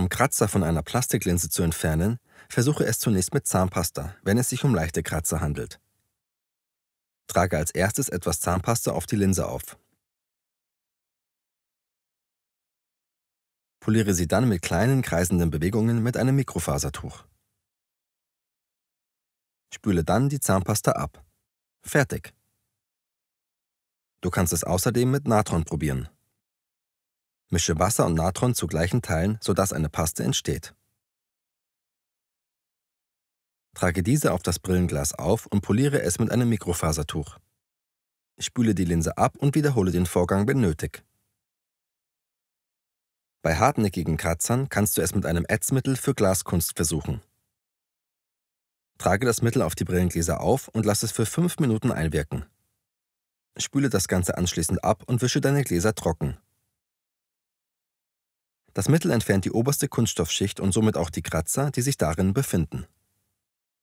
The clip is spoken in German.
Um Kratzer von einer Plastiklinse zu entfernen, versuche es zunächst mit Zahnpasta, wenn es sich um leichte Kratzer handelt. Trage als erstes etwas Zahnpasta auf die Linse auf. Poliere sie dann mit kleinen kreisenden Bewegungen mit einem Mikrofasertuch. Spüle dann die Zahnpasta ab. Fertig. Du kannst es außerdem mit Natron probieren. Mische Wasser und Natron zu gleichen Teilen, sodass eine Paste entsteht. Trage diese auf das Brillenglas auf und poliere es mit einem Mikrofasertuch. Spüle die Linse ab und wiederhole den Vorgang, wenn nötig. Bei hartnäckigen Kratzern kannst du es mit einem Ätzmittel für Glaskunst versuchen. Trage das Mittel auf die Brillengläser auf und lass es für 5 Minuten einwirken. Spüle das Ganze anschließend ab und wische deine Gläser trocken. Das Mittel entfernt die oberste Kunststoffschicht und somit auch die Kratzer, die sich darin befinden.